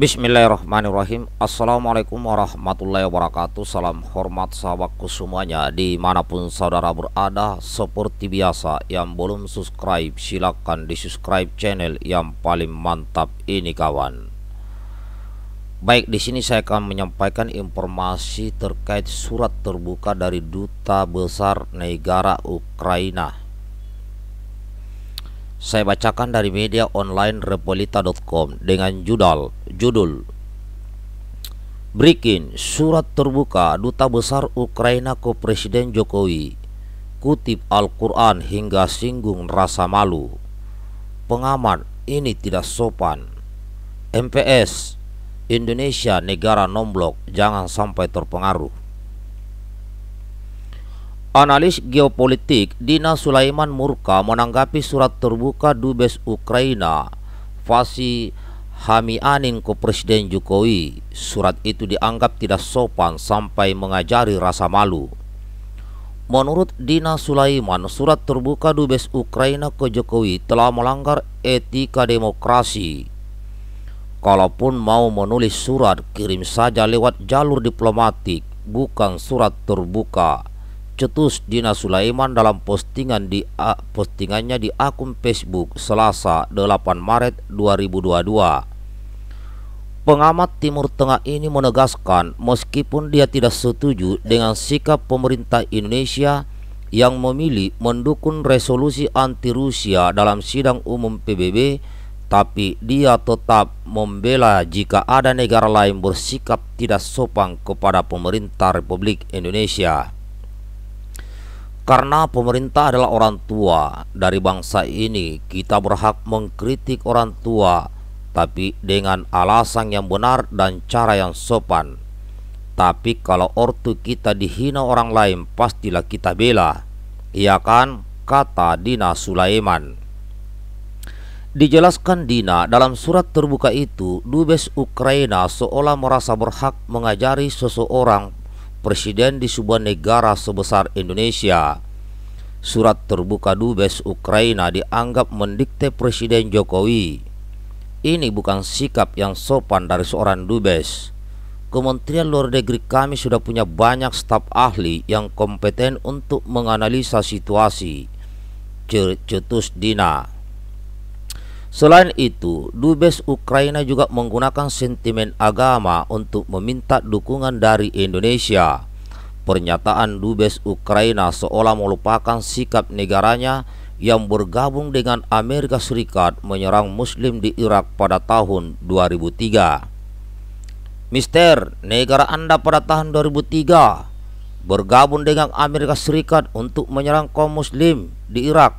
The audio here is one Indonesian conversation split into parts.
Bismillahirrahmanirrahim Assalamualaikum warahmatullahi wabarakatuh Salam hormat sahabatku semuanya Dimanapun saudara berada Seperti biasa Yang belum subscribe Silahkan di subscribe channel Yang paling mantap ini kawan Baik di sini saya akan menyampaikan informasi Terkait surat terbuka dari Duta Besar Negara Ukraina saya bacakan dari media online repolita.com dengan judul judul Breaking surat terbuka duta besar Ukraina ke Presiden Jokowi kutip Al-Qur'an hingga singgung rasa malu. Pengamat ini tidak sopan. MPS Indonesia negara nomblok jangan sampai terpengaruh. Analis geopolitik Dina Sulaiman Murka menanggapi surat terbuka Dubes Ukraina Fasi Hamianin ke Presiden Jokowi. Surat itu dianggap tidak sopan sampai mengajari rasa malu. Menurut Dina Sulaiman, surat terbuka Dubes Ukraina ke Jokowi telah melanggar etika demokrasi. Kalaupun mau menulis surat, kirim saja lewat jalur diplomatik, bukan surat terbuka tercetus Dina Sulaiman dalam postingan di postingannya di akun Facebook Selasa 8 Maret 2022. Pengamat Timur Tengah ini menegaskan meskipun dia tidak setuju dengan sikap pemerintah Indonesia yang memilih mendukung resolusi anti Rusia dalam sidang umum PBB tapi dia tetap membela jika ada negara lain bersikap tidak sopan kepada pemerintah Republik Indonesia. Karena pemerintah adalah orang tua dari bangsa ini, kita berhak mengkritik orang tua, tapi dengan alasan yang benar dan cara yang sopan. Tapi kalau ortu kita dihina orang lain, pastilah kita bela. Iya kan? Kata Dina Sulaiman. Dijelaskan Dina dalam surat terbuka itu, dubes Ukraina seolah merasa berhak mengajari seseorang presiden di sebuah negara sebesar Indonesia. Surat terbuka Dubes Ukraina dianggap mendikte Presiden Jokowi. Ini bukan sikap yang sopan dari seorang Dubes. Kementerian Luar Negeri kami sudah punya banyak staf ahli yang kompeten untuk menganalisa situasi. Cetus Dina. Selain itu, Dubes Ukraina juga menggunakan sentimen agama untuk meminta dukungan dari Indonesia. Pernyataan Dubes Ukraina seolah melupakan sikap negaranya yang bergabung dengan Amerika Serikat menyerang Muslim di Irak pada tahun 2003. Mister, negara Anda pada tahun 2003 bergabung dengan Amerika Serikat untuk menyerang kaum Muslim di Irak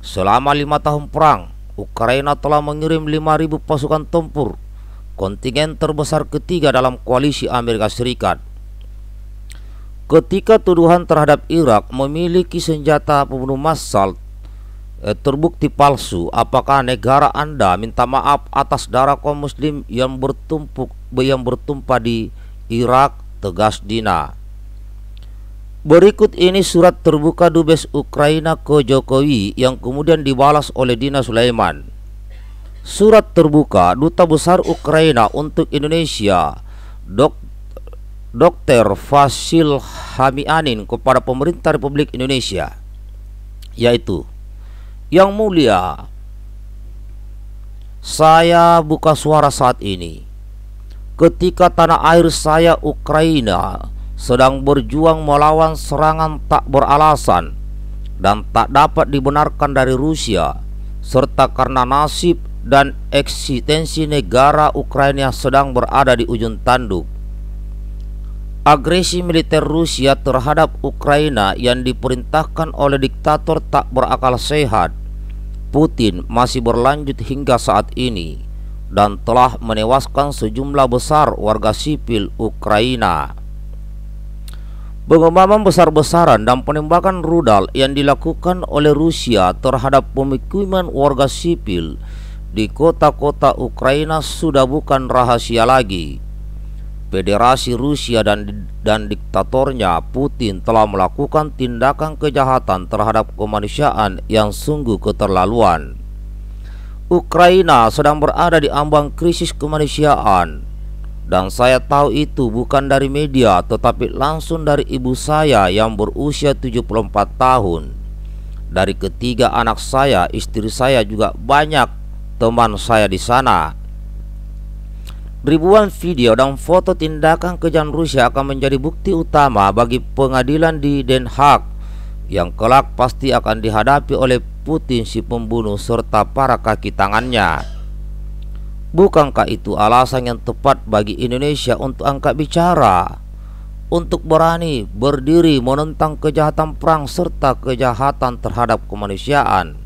selama lima tahun perang Ukraina telah mengirim 5.000 pasukan tempur, kontingen terbesar ketiga dalam koalisi Amerika Serikat. Ketika tuduhan terhadap Irak memiliki senjata pembunuh massal eh, terbukti palsu, apakah negara Anda minta maaf atas darah kaum muslim yang bertumpuk yang bertumpah di Irak? Tegas Dina. Berikut ini surat terbuka Dubes Ukraina ke Jokowi yang kemudian dibalas oleh Dina Sulaiman. Surat terbuka Duta Besar Ukraina untuk Indonesia, Dok Dr. Fasil Hamianin kepada pemerintah Republik Indonesia, yaitu Yang Mulia, saya buka suara saat ini ketika tanah air saya Ukraina sedang berjuang melawan serangan tak beralasan dan tak dapat dibenarkan dari Rusia serta karena nasib dan eksistensi negara Ukraina sedang berada di ujung tanduk. Agresi militer Rusia terhadap Ukraina yang diperintahkan oleh diktator tak berakal sehat Putin masih berlanjut hingga saat ini dan telah menewaskan sejumlah besar warga sipil Ukraina. Pengembangan besar-besaran dan penembakan rudal yang dilakukan oleh Rusia terhadap pemukiman warga sipil di kota-kota Ukraina sudah bukan rahasia lagi. Federasi Rusia dan dan diktatornya Putin telah melakukan tindakan kejahatan terhadap kemanusiaan yang sungguh keterlaluan. Ukraina sedang berada di ambang krisis kemanusiaan dan saya tahu itu bukan dari media tetapi langsung dari ibu saya yang berusia 74 tahun Dari ketiga anak saya istri saya juga banyak teman saya di sana Ribuan video dan foto tindakan kejam Rusia akan menjadi bukti utama bagi pengadilan di Den Haag yang kelak pasti akan dihadapi oleh Putin si pembunuh serta para kaki tangannya. Bukankah itu alasan yang tepat bagi Indonesia untuk angkat bicara, untuk berani berdiri menentang kejahatan perang serta kejahatan terhadap kemanusiaan,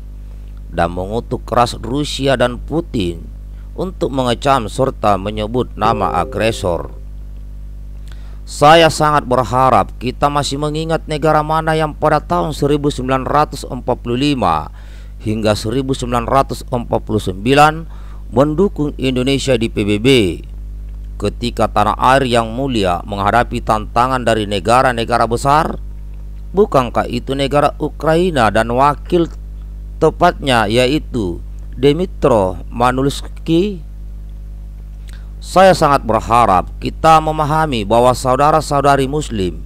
dan mengutuk keras Rusia dan Putin untuk mengecam serta menyebut nama agresor? Saya sangat berharap kita masih mengingat negara mana yang pada tahun 1945 hingga 1949 mendukung Indonesia di PBB ketika tanah air yang mulia menghadapi tantangan dari negara-negara besar? Bukankah itu negara Ukraina dan wakil tepatnya yaitu Demitro Manulski? Saya sangat berharap kita memahami bahwa saudara-saudari muslim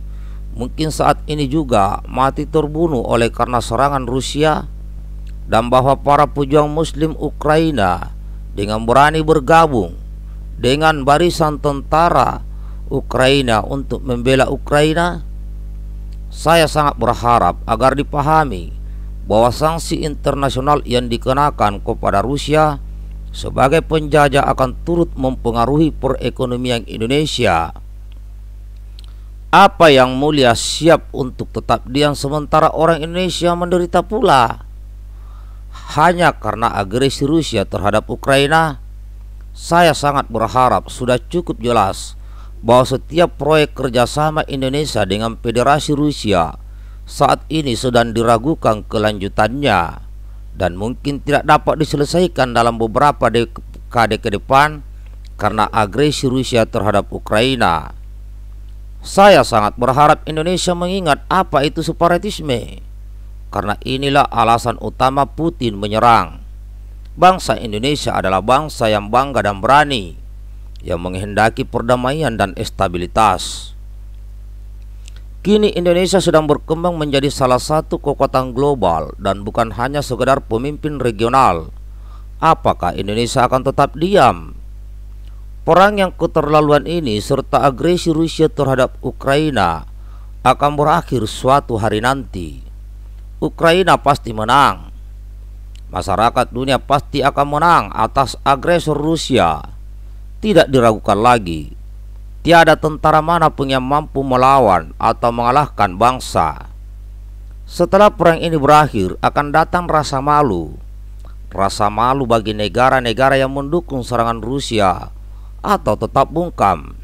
mungkin saat ini juga mati terbunuh oleh karena serangan Rusia dan bahwa para pejuang muslim Ukraina dengan berani bergabung dengan barisan tentara Ukraina untuk membela Ukraina, saya sangat berharap agar dipahami bahwa sanksi internasional yang dikenakan kepada Rusia sebagai penjajah akan turut mempengaruhi perekonomian Indonesia. Apa yang mulia siap untuk tetap diam sementara orang Indonesia menderita pula? hanya karena agresi Rusia terhadap Ukraina, saya sangat berharap sudah cukup jelas bahwa setiap proyek kerjasama Indonesia dengan Federasi Rusia saat ini sedang diragukan kelanjutannya dan mungkin tidak dapat diselesaikan dalam beberapa dekade ke depan karena agresi Rusia terhadap Ukraina. Saya sangat berharap Indonesia mengingat apa itu separatisme karena inilah alasan utama Putin menyerang. Bangsa Indonesia adalah bangsa yang bangga dan berani, yang menghendaki perdamaian dan stabilitas. Kini Indonesia sedang berkembang menjadi salah satu kekuatan global dan bukan hanya sekedar pemimpin regional. Apakah Indonesia akan tetap diam? Perang yang keterlaluan ini serta agresi Rusia terhadap Ukraina akan berakhir suatu hari nanti. Ukraina pasti menang. Masyarakat dunia pasti akan menang atas agresor Rusia. Tidak diragukan lagi. Tiada tentara manapun yang mampu melawan atau mengalahkan bangsa. Setelah perang ini berakhir, akan datang rasa malu. Rasa malu bagi negara-negara yang mendukung serangan Rusia atau tetap bungkam.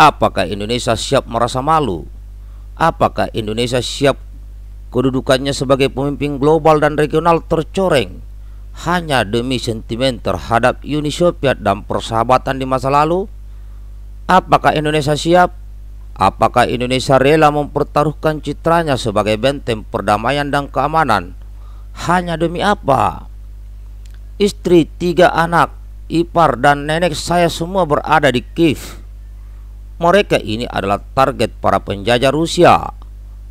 Apakah Indonesia siap merasa malu? Apakah Indonesia siap kedudukannya sebagai pemimpin global dan regional tercoreng hanya demi sentimen terhadap Uni Soviet dan persahabatan di masa lalu? Apakah Indonesia siap? Apakah Indonesia rela mempertaruhkan citranya sebagai benteng perdamaian dan keamanan? Hanya demi apa? Istri, tiga anak, ipar, dan nenek saya semua berada di Kiev. Mereka ini adalah target para penjajah Rusia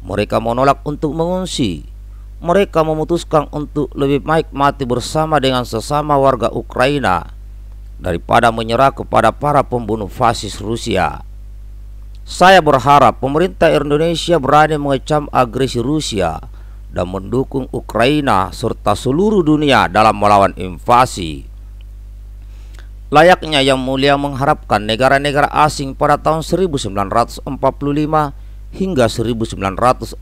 mereka menolak untuk mengungsi. Mereka memutuskan untuk lebih baik mati bersama dengan sesama warga Ukraina daripada menyerah kepada para pembunuh fasis Rusia. Saya berharap pemerintah Indonesia berani mengecam agresi Rusia dan mendukung Ukraina serta seluruh dunia dalam melawan invasi. Layaknya yang mulia mengharapkan negara-negara asing pada tahun 1945 hingga 1949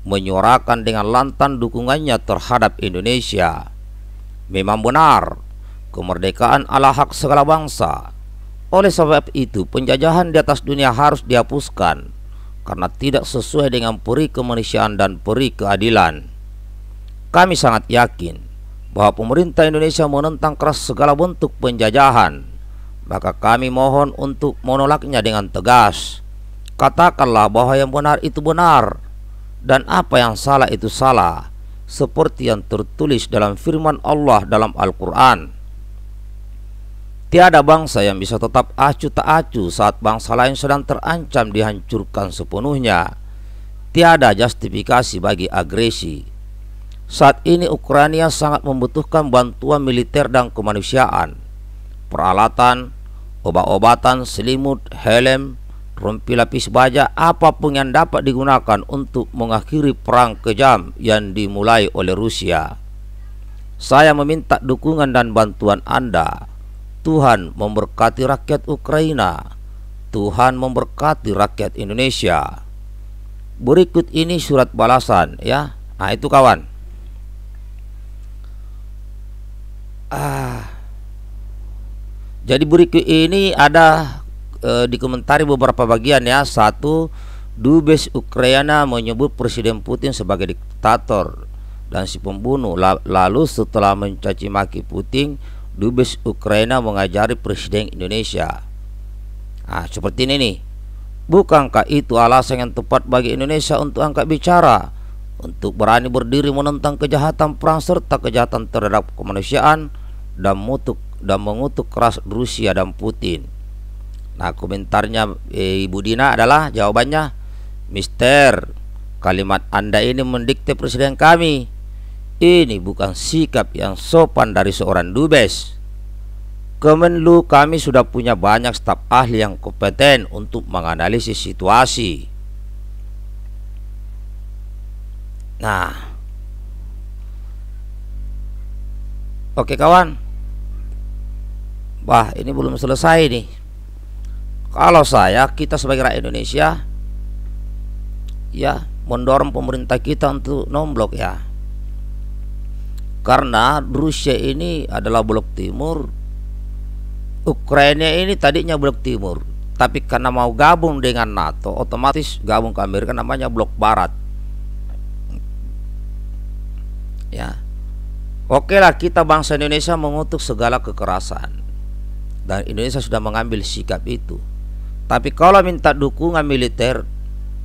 menyuarakan dengan lantang dukungannya terhadap Indonesia. Memang benar, kemerdekaan ala hak segala bangsa. Oleh sebab itu, penjajahan di atas dunia harus dihapuskan karena tidak sesuai dengan peri kemanusiaan dan peri keadilan. Kami sangat yakin bahwa pemerintah Indonesia menentang keras segala bentuk penjajahan, maka kami mohon untuk menolaknya dengan tegas Katakanlah bahwa yang benar itu benar dan apa yang salah itu salah seperti yang tertulis dalam firman Allah dalam Al-Qur'an. Tiada bangsa yang bisa tetap acu tak acu saat bangsa lain sedang terancam dihancurkan sepenuhnya. Tiada justifikasi bagi agresi. Saat ini Ukraina sangat membutuhkan bantuan militer dan kemanusiaan. Peralatan, obat-obatan, selimut, helm, rompi lapis baja apapun yang dapat digunakan untuk mengakhiri perang kejam yang dimulai oleh Rusia. Saya meminta dukungan dan bantuan Anda. Tuhan memberkati rakyat Ukraina. Tuhan memberkati rakyat Indonesia. Berikut ini surat balasan ya. Nah, itu kawan. Ah. Jadi berikut ini ada e, dikomentari beberapa bagian ya. Satu, dubes Ukraina menyebut Presiden Putin sebagai diktator dan si pembunuh. Lalu setelah mencaci maki Putin, dubes Ukraina mengajari Presiden Indonesia. Nah, seperti ini nih. Bukankah itu alasan yang tepat bagi Indonesia untuk angkat bicara? Untuk berani berdiri menentang kejahatan perang serta kejahatan terhadap kemanusiaan dan mutuk dan mengutuk keras Rusia dan Putin. Nah komentarnya eh, Ibu Dina adalah jawabannya Mister kalimat Anda ini mendikte presiden kami Ini bukan sikap yang sopan dari seorang dubes Kemenlu kami sudah punya banyak staf ahli yang kompeten untuk menganalisis situasi Nah Oke kawan Wah ini belum selesai nih kalau saya kita sebagai rakyat Indonesia ya mendorong pemerintah kita untuk nomblok ya. Karena Rusia ini adalah blok timur, Ukraina ini tadinya blok timur, tapi karena mau gabung dengan NATO otomatis gabung ke Amerika namanya blok barat. Ya. Oke lah kita bangsa Indonesia mengutuk segala kekerasan dan Indonesia sudah mengambil sikap itu tapi kalau minta dukungan militer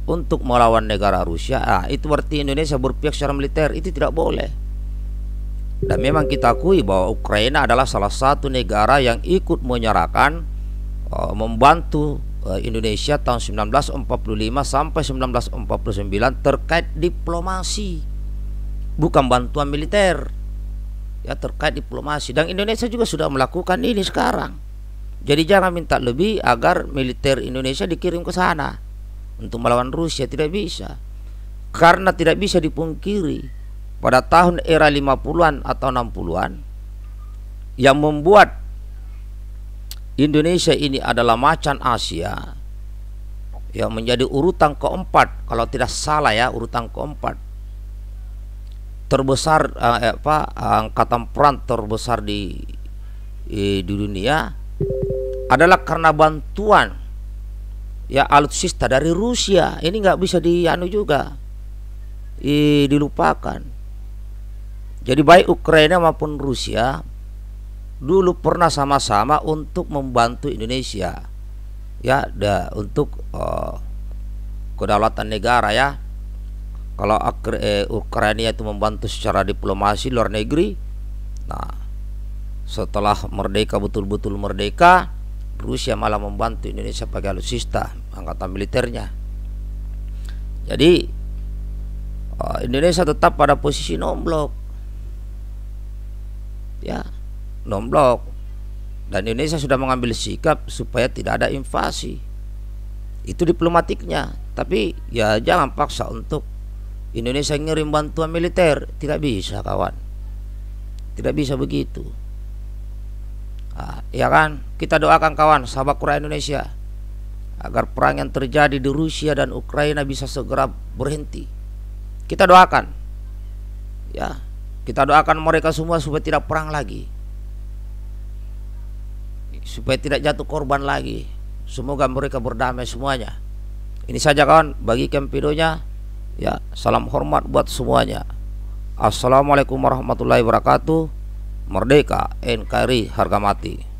untuk melawan negara Rusia, ah, itu berarti Indonesia berpihak secara militer. Itu tidak boleh. Dan memang kita akui bahwa Ukraina adalah salah satu negara yang ikut menyerahkan uh, membantu uh, Indonesia tahun 1945 sampai 1949 terkait diplomasi bukan bantuan militer ya terkait diplomasi dan Indonesia juga sudah melakukan ini sekarang jadi jangan minta lebih agar militer Indonesia dikirim ke sana untuk melawan Rusia tidak bisa. Karena tidak bisa dipungkiri pada tahun era 50-an atau 60-an yang membuat Indonesia ini adalah macan Asia yang menjadi urutan keempat kalau tidak salah ya urutan keempat terbesar eh, apa angkatan perang terbesar di eh, di dunia adalah karena bantuan ya alutsista dari Rusia ini nggak bisa dianu juga I, dilupakan jadi baik Ukraina maupun Rusia dulu pernah sama-sama untuk membantu Indonesia ya da, untuk uh, kedaulatan negara ya kalau eh, Ukraina itu membantu secara diplomasi luar negeri nah setelah merdeka betul-betul merdeka Rusia malah membantu Indonesia sebagai alutsista angkatan militernya. Jadi eh, Indonesia tetap pada posisi nomblok. Ya, nomblok. Dan Indonesia sudah mengambil sikap supaya tidak ada invasi. Itu diplomatiknya, tapi ya jangan paksa untuk Indonesia ngirim bantuan militer, tidak bisa kawan. Tidak bisa begitu. Nah, ya kan? Kita doakan kawan sahabat Quran Indonesia agar perang yang terjadi di Rusia dan Ukraina bisa segera berhenti. Kita doakan. Ya, kita doakan mereka semua supaya tidak perang lagi. Supaya tidak jatuh korban lagi. Semoga mereka berdamai semuanya. Ini saja kawan, bagi videonya. Ya, salam hormat buat semuanya. Assalamualaikum warahmatullahi wabarakatuh. Merdeka, NKRI harga mati.